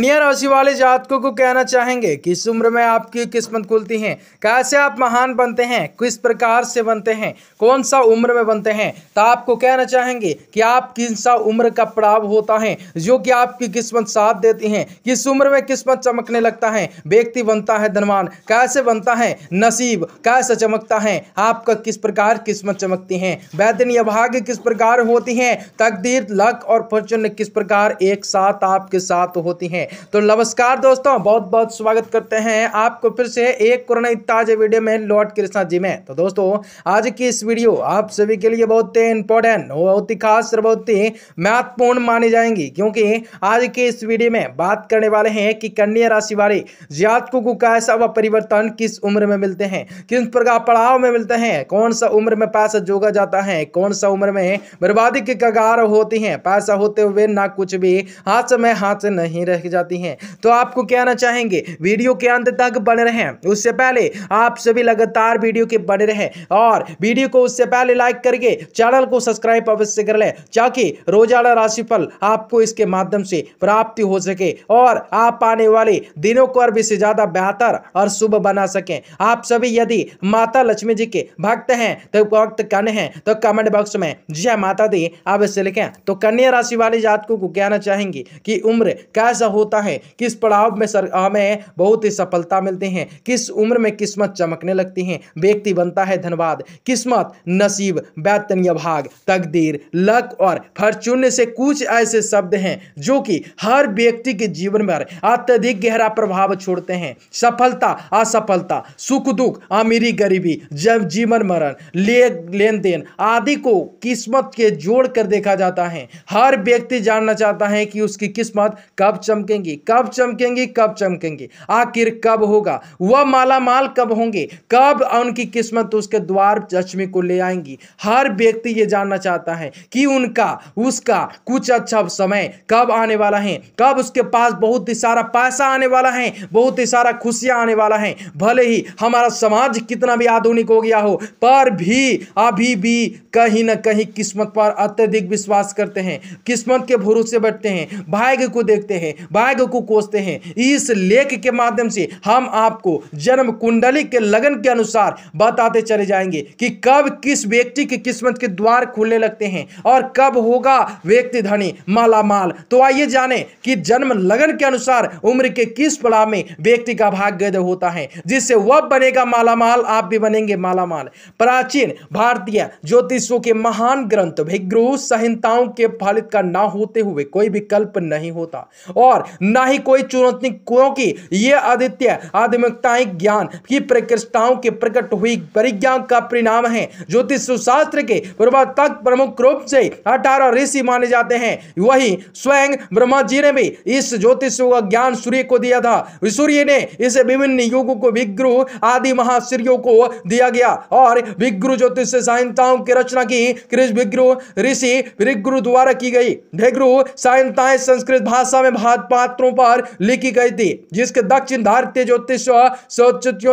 कन्या राशि वाले जातकों को कहना चाहेंगे कि इस उम्र में आपकी किस्मत खुलती है कैसे आप महान बनते हैं किस प्रकार से बनते हैं कौन सा उम्र में बनते हैं तो आपको कहना चाहेंगे कि आप किन सा उम्र का पड़ाव होता है जो कि आपकी किस्मत साथ देती है किस उम्र में किस्मत चमकने लगता है व्यक्ति बनता है धनवान कैसे बनता है नसीब कैसे चमकता है आपका किस प्रकार किस्मत चमकती है वैदन या भाग्य किस प्रकार होती है तकदीर लक और फॉर्चून किस प्रकार एक साथ आपके साथ होती है तो नमस्कार दोस्तों बहुत बहुत स्वागत करते हैं आपको फिर से एक कोरोना ताजे वीडियो में लॉर्ड कृष्णा जी में तो दोस्तों आज की इस वीडियो आप सभी के लिए बहुत ही इंपॉर्टेंट बहुत ही खास और बहुत ही महत्वपूर्ण मानी जाएंगी क्योंकि आज के इस वीडियो में बात करने वाले हैं कि कन्या राशि वाले जातकों को कैसा व परिवर्तन किस उम्र में मिलते हैं किस प्रकार पड़ाव में मिलते हैं कौन सा उम्र में पैसा जोगा जाता है कौन सा उम्र में बर्बादी की कगार होती है पैसा होते हुए ना कुछ भी हाथ में हाथ नहीं रह जाता जाती हैं तो आपको कहना चाहेंगे वीडियो के अंत तक बने रहें उससे पहले आप सभी लगातार वीडियो के बने रहें और वीडियो को उससे पहले लाइक करके चैनल को सब्सक्राइब अवश्य कर लें ताकि रोजाना राशिफल आपको इसके माध्यम से प्राप्ति हो सके और आप आने वाले दिनों को और से ज़्यादा बेहतर और शुभ बना सकें आप सभी यदि माता लक्ष्मी जी के भक्त हैं तो भक्त कन हैं तो कमेंट बॉक्स में जय माता दी अवश्य लिखें तो कन्या राशि वाले जातकों को कहना चाहेंगे कि उम्र कैसा हो होता है किस पड़ाव में सर हमें बहुत ही सफलता मिलते हैं किस उम्र में किस्मत चमकने लगती है व्यक्ति बनता है धनबाद किस्मत नसीब वेतन या भाग तकदीर लक और फॉर्चून से कुछ ऐसे शब्द हैं जो कि हर व्यक्ति के जीवन पर अत्यधिक गहरा प्रभाव छोड़ते हैं सफलता असफलता सुख दुख अमीरी गरीबी जब जीवन मरण ले लेन देन आदि को किस्मत के जोड़ कर देखा जाता है हर व्यक्ति जानना चाहता है कि उसकी किस्मत कब चमक चमकेंगी कब चमकेंगी कब चमकेंगी आखिर कब होगा वह माला माल कब होंगे कब उनकी किस्मत उसके द्वार लक्ष्मी को ले आएंगी हर व्यक्ति ये जानना चाहता है कि उनका उसका कुछ अच्छा समय कब आने वाला है कब उसके पास बहुत ही सारा पैसा आने वाला है बहुत ही सारा खुशियां आने वाला है भले ही हमारा समाज कितना भी आधुनिक हो गया हो पर भी अभी भी कहीं ना कहीं किस्मत पर अत्यधिक विश्वास करते हैं किस्मत के भरोसे बैठते हैं भाग्य को देखते हैं मार्ग को कोसते हैं इस लेख के माध्यम से हम आपको जन्म कुंडली के लगन के अनुसार बताते चले जाएंगे कि कब किस व्यक्ति की किस्मत के द्वार खुलने लगते हैं और कब होगा व्यक्ति धनी मालामाल तो आइए जाने कि जन्म लगन के अनुसार उम्र के किस पड़ाव में व्यक्ति का भाग्य होता है जिससे वह बनेगा मालामाल आप भी बनेंगे मालामाल प्राचीन भारतीय ज्योतिषों के महान ग्रंथ भिग्रु संहिताओं के फलित का ना होते हुए कोई विकल्प नहीं होता और ना ही कोई चुनौती क्योंकि यह आदित्य आध्यात्मिकताएं ज्ञान की प्रकृष्टाओं के प्रकट हुई परिज्ञा का परिणाम है ज्योतिष शास्त्र के प्रभाव प्रमुख रूप से अठारह ऋषि माने जाते हैं वही स्वयं ब्रह्मा जी ने भी इस ज्योतिष का ज्ञान सूर्य को दिया था सूर्य ने इसे विभिन्न युगों को विग्रह आदि महाश्रियों को दिया गया और विग्रु ज्योतिष सायंताओं की रचना की कृष्ण विग्रु ऋषि विग्रु द्वारा की गई विग्रु सायंताएं संस्कृत भाषा में भाजपा पात्रों पर लिखी गई थी जिसके दक्षिण भारतीय ज्योतिष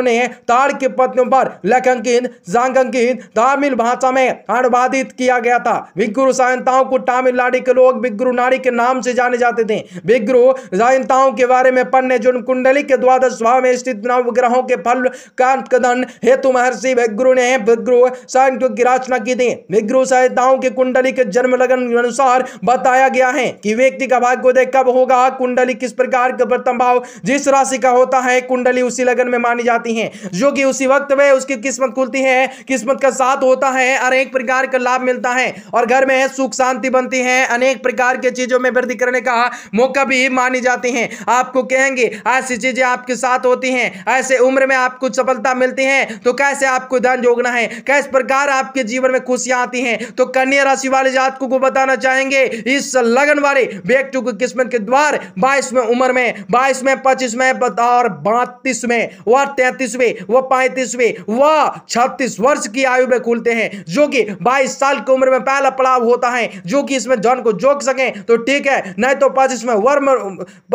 ने ताड़ के पत्नियों पर लेखांकिन जांकांकिन तमिल भाषा में अनुवादित किया गया था भिग्रु सायंताओं को तमिलनाडु के लोग भिग्रु नाड़ी के नाम से जाने जाते थे भिग्रु सायंताओं के बारे में पन्ने जो कुंडली के द्वादश भाव में स्थित नवग्रहों के फल का हेतु महर्षि भिग्रु ने भिग्रु सायंतों की रचना की थी भिग्रु सहायताओं के कुंडली के जन्म लगन अनुसार बताया गया है कि व्यक्ति का भाग्योदय कब होगा कुंडली कुंडली किस प्रकार के प्रथम भाव जिस राशि का होता है कुंडली उसी लगन में मानी जाती है जो कि उसी वक्त में उसकी किस्मत खुलती है किस्मत का साथ होता है और एक प्रकार का लाभ मिलता है और घर में सुख शांति बनती है अनेक प्रकार के चीजों में वृद्धि करने का मौका भी मानी जाती है आपको कहेंगे ऐसी चीजें आपके साथ होती हैं ऐसे उम्र में आपको सफलता मिलती है तो कैसे आपको धन जोगना है किस प्रकार आपके जीवन में खुशियां आती हैं तो कन्या राशि वाले जातकों को बताना चाहेंगे इस लगन वाले व्यक्ति को किस्मत के द्वार बाईसवें उम्र में बाईसवें पच्चीसवें और बत्तीसवें व तैतीसवें व पैंतीसवें व छत्तीस वर्ष की आयु में खुलते हैं जो कि बाईस साल की उम्र में पहला पड़ाव होता है जो कि इसमें जन को जोक सके तो ठीक है नहीं तो पच्चीसवें वर्म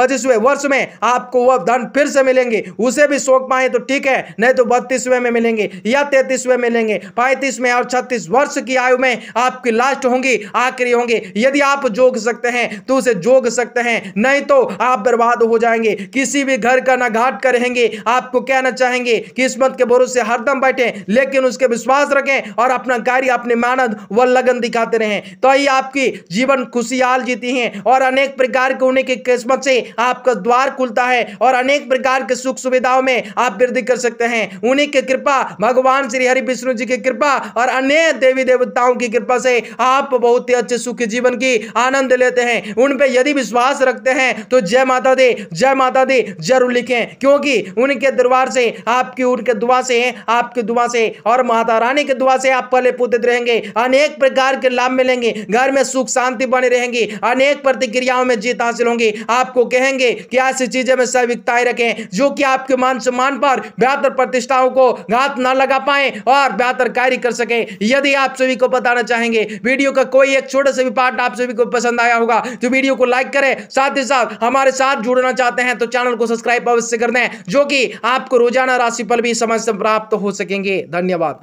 पच्चीसवें वर्ष में आपको वह धन फिर से मिलेंगे उसे भी सोख पाए तो ठीक है नहीं तो बत्तीसवें में मिलेंगे या तैतीसवें मिलेंगे पैंतीसवें और छत्तीस वर्ष की आयु में आपकी लास्ट होंगी आखिरी होंगी यदि आप जोग सकते हैं तो उसे जोग सकते हैं नहीं तो आप बर्बाद हो जाएंगे किसी भी घर का ना घाट का रहेंगे आपको कहना चाहेंगे किस्मत के भरोसे हरदम बैठे लेकिन उसके विश्वास रखें और अपना कार्य अपनी मानद व लगन दिखाते रहें तो ही आपकी जीवन खुशियाल जीती है और अनेक प्रकार के उन्हीं की किस्मत से आपका द्वार खुलता है और अनेक प्रकार के सुख सुविधाओं में आप वृद्धि कर सकते हैं उन्हीं की कृपा भगवान श्री हरि विष्णु जी की कृपा और अन्य देवी देवताओं की कृपा से आप बहुत ही अच्छे सुखी जीवन की आनंद लेते हैं उन पर यदि विश्वास रखते हैं तो जय माता दे जय माता दे जरूर लिखें क्योंकि उनके दरबार से आपकी उनके दुआ से आपकी दुआ से और माता रानी की दुआ से आप पहले पुतित रहेंगे अनेक प्रकार के लाभ मिलेंगे घर में सुख शांति बने रहेंगी अनेक प्रतिक्रियाओं में जीत हासिल होंगी आपको कहेंगे कि ऐसी चीजें में सविकताएं रखें जो कि आपके मान सम्मान पर बेहतर प्रतिष्ठाओं को घात ना लगा पाए और बेहतर कार्य कर सके यदि आप सभी को बताना चाहेंगे वीडियो का कोई एक छोटा सा भी पार्ट आप सभी को पसंद आया होगा तो वीडियो को लाइक करें साथ ही साथ हमारे साथ जुड़ना चाहते हैं तो चैनल को सब्सक्राइब अवश्य कर दें जो कि आपको रोजाना राशिफल भी समय से प्राप्त हो सकेंगे धन्यवाद